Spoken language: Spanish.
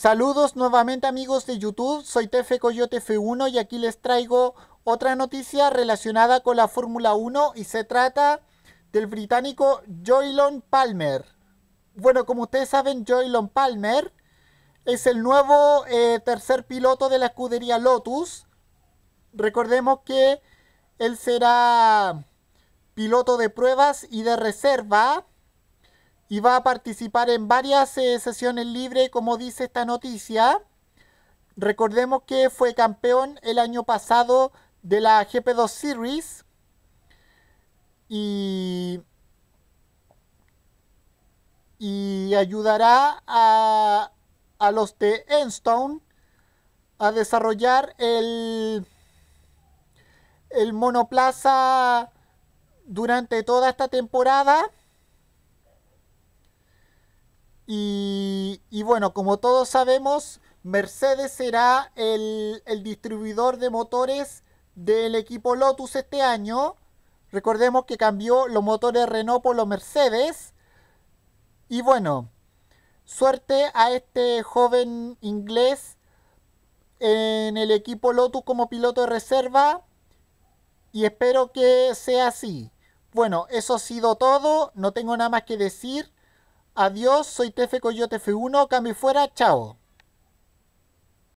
Saludos nuevamente amigos de YouTube, soy Tefe Coyote F1 y aquí les traigo otra noticia relacionada con la Fórmula 1 y se trata del británico Joylon Palmer. Bueno, como ustedes saben, Joylon Palmer es el nuevo eh, tercer piloto de la escudería Lotus. Recordemos que él será piloto de pruebas y de reserva y va a participar en varias eh, sesiones libres, como dice esta noticia. Recordemos que fue campeón el año pasado de la GP2 Series. Y, ayudará a, los de Enstone a desarrollar el, el monoplaza durante toda esta temporada y, bueno, como todos sabemos, Mercedes será el, el, distribuidor de motores del equipo Lotus este año. Recordemos que cambió los motores Renault por los Mercedes. Y bueno, suerte a este joven inglés en el equipo Lotus como piloto de reserva. Y espero que sea así. Bueno, eso ha sido todo. No tengo nada más que decir. Adiós, soy TF Coyote F1, cambio y fuera, chao.